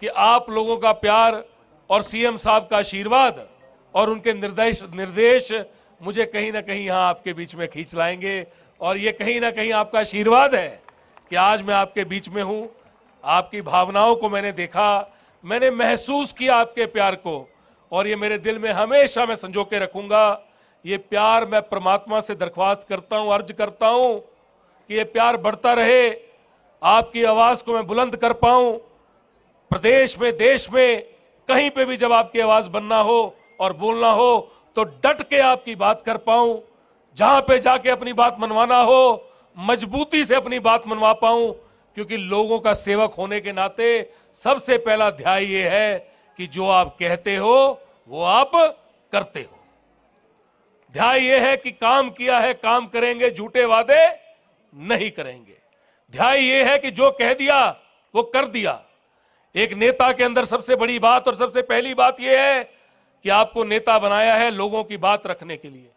कि आप लोगों का प्यार और सीएम साहब का आशीर्वाद और उनके निर्देश निर्देश मुझे कहीं ना कहीं यहाँ आपके बीच में खींच लाएंगे और ये कहीं ना कहीं आपका आशीर्वाद है कि आज मैं आपके बीच में हूँ आपकी भावनाओं को मैंने देखा मैंने महसूस किया आपके प्यार को और ये मेरे दिल में हमेशा मैं संजो के रखूँगा ये प्यार मैं परमात्मा से दरख्वास्त करता हूँ अर्ज करता हूँ कि ये प्यार बढ़ता रहे आपकी आवाज़ को मैं बुलंद कर पाऊँ प्रदेश में देश में कहीं पे भी जब आपकी आवाज बनना हो और बोलना हो तो डट के आपकी बात कर पाऊं जहां पे जाके अपनी बात मनवाना हो मजबूती से अपनी बात मनवा पाऊं क्योंकि लोगों का सेवक होने के नाते सबसे पहला ध्याय ये है कि जो आप कहते हो वो आप करते हो ध्याय ये है कि काम किया है काम करेंगे झूठे वादे नहीं करेंगे ध्याय ये है कि जो कह दिया वो कर दिया एक नेता के अंदर सबसे बड़ी बात और सबसे पहली बात यह है कि आपको नेता बनाया है लोगों की बात रखने के लिए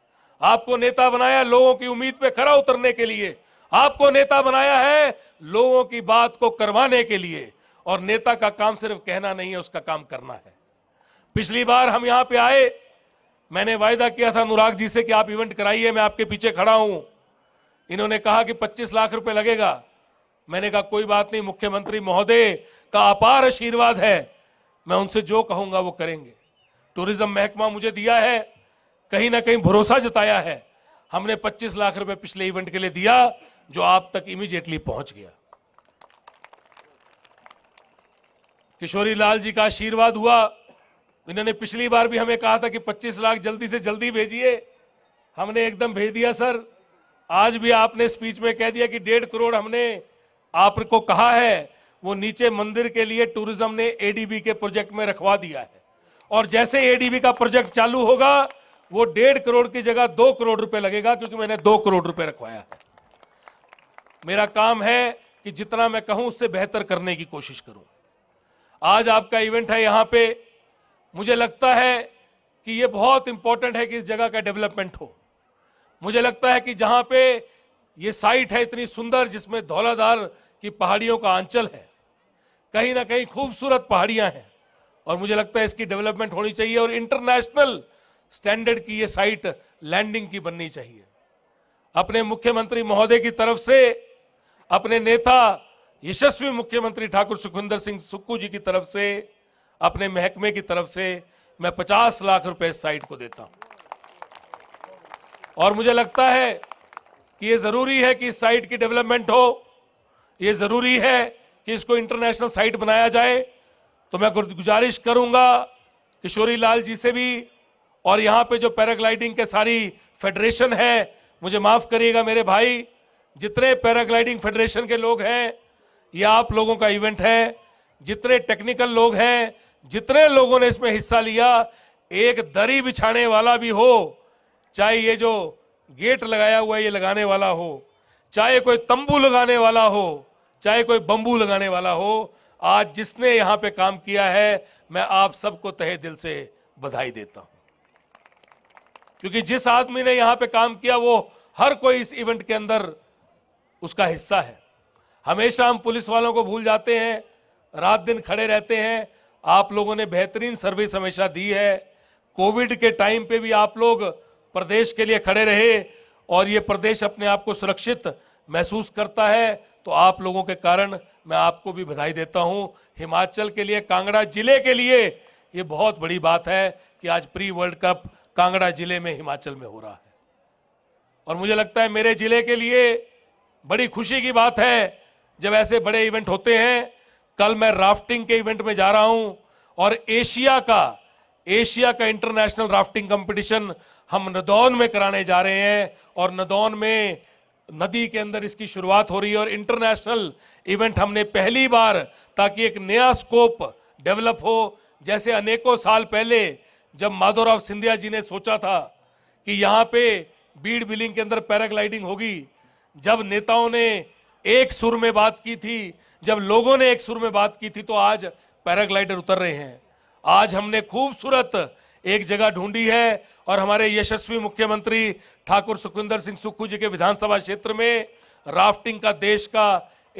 आपको नेता बनाया लोगों की उम्मीद पे खरा उतरने के लिए आपको नेता बनाया है लोगों की बात को करवाने के लिए और नेता का काम सिर्फ कहना नहीं है उसका काम करना है पिछली बार हम यहां पे आए मैंने वायदा किया था अनुराग जी से कि आप इवेंट कराइए मैं आपके पीछे खड़ा हूं इन्होंने कहा कि 25 लाख रुपए लगेगा मैंने कहा कोई बात नहीं मुख्यमंत्री महोदय का अपार आशीर्वाद है मैं उनसे जो कहूंगा वो करेंगे टूरिज्म महकमा मुझे दिया है कहीं ना कहीं भरोसा जताया है हमने 25 लाख रुपए पिछले इवेंट के लिए दिया जो आप तक इमीडिएटली पहुंच गया किशोरी लाल जी का आशीर्वाद हुआ इन्होंने पिछली बार भी हमें कहा था कि 25 लाख जल्दी से जल्दी भेजिए हमने एकदम भेज दिया सर आज भी आपने स्पीच में कह दिया कि डेढ़ करोड़ हमने आपको कहा है वो नीचे मंदिर के लिए टूरिज्म ने एडीबी के प्रोजेक्ट में रखवा दिया है और जैसे एडीबी का प्रोजेक्ट चालू होगा वो डेढ़ करोड़ की जगह दो करोड़ रुपए लगेगा क्योंकि मैंने दो करोड़ रुपए रखवाया है मेरा काम है कि जितना मैं कहूं उससे बेहतर करने की कोशिश करूं आज आपका इवेंट है यहां पे मुझे लगता है कि ये बहुत इंपॉर्टेंट है कि इस जगह का डेवलपमेंट हो मुझे लगता है कि जहां पे ये साइट है इतनी सुंदर जिसमें धौलाधार की पहाड़ियों का आंचल है कहीं ना कहीं खूबसूरत पहाड़ियां हैं और मुझे लगता है इसकी डेवलपमेंट होनी चाहिए और इंटरनेशनल स्टैंडर्ड की ये साइट लैंडिंग की बननी चाहिए अपने मुख्यमंत्री महोदय की तरफ से अपने नेता यशस्वी मुख्यमंत्री ठाकुर सुखविंदर सिंह सुक्कू जी की तरफ से अपने महकमे की तरफ से मैं 50 लाख रुपए साइट को देता हूं और मुझे लगता है कि ये ज़रूरी है कि इस साइट की डेवलपमेंट हो ये ज़रूरी है कि इसको इंटरनेशनल साइट बनाया जाए तो मैं गुजारिश करूंगा किशोरी लाल जी से भी और यहाँ पे जो पैराग्लाइडिंग के सारी फेडरेशन है मुझे माफ़ करिएगा मेरे भाई जितने पैराग्लाइडिंग फेडरेशन के लोग हैं ये आप लोगों का इवेंट है जितने टेक्निकल लोग हैं जितने लोगों ने इसमें हिस्सा लिया एक दरी बिछाने वाला भी हो चाहे ये जो गेट लगाया हुआ ये लगाने वाला हो चाहे कोई तंबू लगाने वाला हो चाहे कोई बंबू लगाने वाला हो आज जिसने यहाँ पे काम किया है मैं आप सबको तहे दिल से बधाई देता हूँ क्योंकि जिस आदमी ने यहाँ पे काम किया वो हर कोई इस इवेंट के अंदर उसका हिस्सा है हमेशा हम पुलिस वालों को भूल जाते हैं रात दिन खड़े रहते हैं आप लोगों ने बेहतरीन सर्विस हमेशा दी है कोविड के टाइम पे भी आप लोग प्रदेश के लिए खड़े रहे और ये प्रदेश अपने आप को सुरक्षित महसूस करता है तो आप लोगों के कारण मैं आपको भी बधाई देता हूं हिमाचल के लिए कांगड़ा जिले के लिए ये बहुत बड़ी बात है कि आज प्री वर्ल्ड कप कांगड़ा जिले में हिमाचल में हो रहा है और मुझे लगता है मेरे जिले के लिए बड़ी खुशी की बात है जब ऐसे बड़े इवेंट होते हैं कल मैं राफ्टिंग के इवेंट में जा रहा हूं और एशिया का एशिया का इंटरनेशनल राफ्टिंग कंपटीशन हम नदौन में कराने जा रहे हैं और नदौन में नदी के अंदर इसकी शुरुआत हो रही है और इंटरनेशनल इवेंट हमने पहली बार ताकि एक नया स्कोप डेवलप हो जैसे अनेकों साल पहले जब माधोराव सिंधिया जी ने सोचा था कि यहाँ पे बीड बिलिंग के अंदर पैराग्लाइडिंग होगी जब नेताओं ने एक सुर में बात की थी जब लोगों ने एक सुर में बात की थी तो आज पैराग्लाइडर उतर रहे हैं आज हमने खूबसूरत एक जगह ढूंढी है और हमारे यशस्वी मुख्यमंत्री ठाकुर सुखविंदर सिंह सुक्खू जी के विधानसभा क्षेत्र में राफ्टिंग का देश का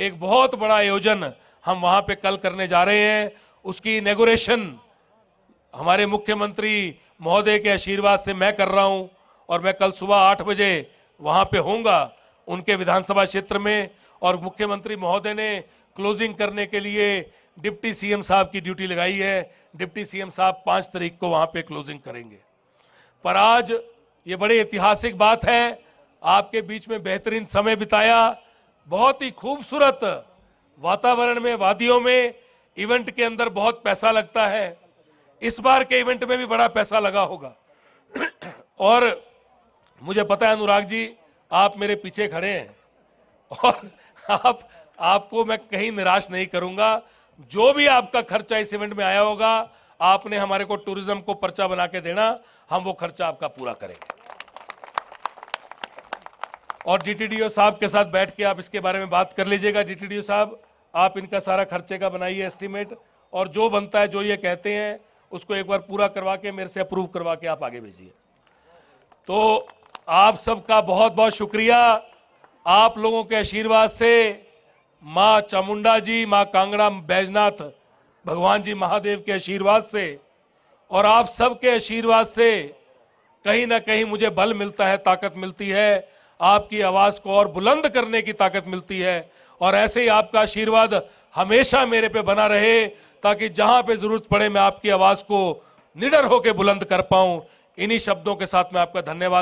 एक बहुत बड़ा आयोजन हम वहां पे कल करने जा रहे हैं उसकी इनेगोरेशन हमारे मुख्यमंत्री महोदय के आशीर्वाद से मैं कर रहा हूं और मैं कल सुबह आठ बजे वहां पे होऊंगा उनके विधानसभा क्षेत्र में और मुख्यमंत्री महोदय ने क्लोजिंग करने के लिए डिप्टी सीएम साहब की ड्यूटी लगाई है डिप्टी सीएम साहब पाँच तारीख को वहाँ पे क्लोजिंग करेंगे पर आज ये बड़े ऐतिहासिक बात है आपके बीच में बेहतरीन समय बिताया बहुत ही खूबसूरत वातावरण में वादियों में इवेंट के अंदर बहुत पैसा लगता है इस बार के इवेंट में भी बड़ा पैसा लगा होगा और मुझे पता है अनुराग जी आप मेरे पीछे खड़े हैं और आप आपको मैं कहीं निराश नहीं करूंगा जो भी आपका खर्चा इस इवेंट में आया होगा आपने हमारे को टूरिज्म को पर्चा बना के देना हम वो खर्चा आपका पूरा करेंगे और डीटीडीओ साहब के साथ बैठ के आप इसके बारे में बात कर लीजिएगा डीटीडीओ साहब आप इनका सारा खर्चे का बनाइए एस्टिमेट और जो बनता है जो ये कहते हैं उसको एक बार पूरा करवा के मेरे से अप्रूव करवा के आप आगे भेजिए तो आप सबका बहुत बहुत शुक्रिया आप लोगों के आशीर्वाद से माँ चामुंडा जी माँ कांगड़ा बैजनाथ भगवान जी महादेव के आशीर्वाद से और आप सबके आशीर्वाद से कहीं ना कहीं मुझे बल मिलता है ताकत मिलती है आपकी आवाज़ को और बुलंद करने की ताकत मिलती है और ऐसे ही आपका आशीर्वाद हमेशा मेरे पे बना रहे ताकि जहां पे ज़रूरत पड़े मैं आपकी आवाज़ को निडर होकर बुलंद कर पाऊं इन्हीं शब्दों के साथ मैं आपका धन्यवाद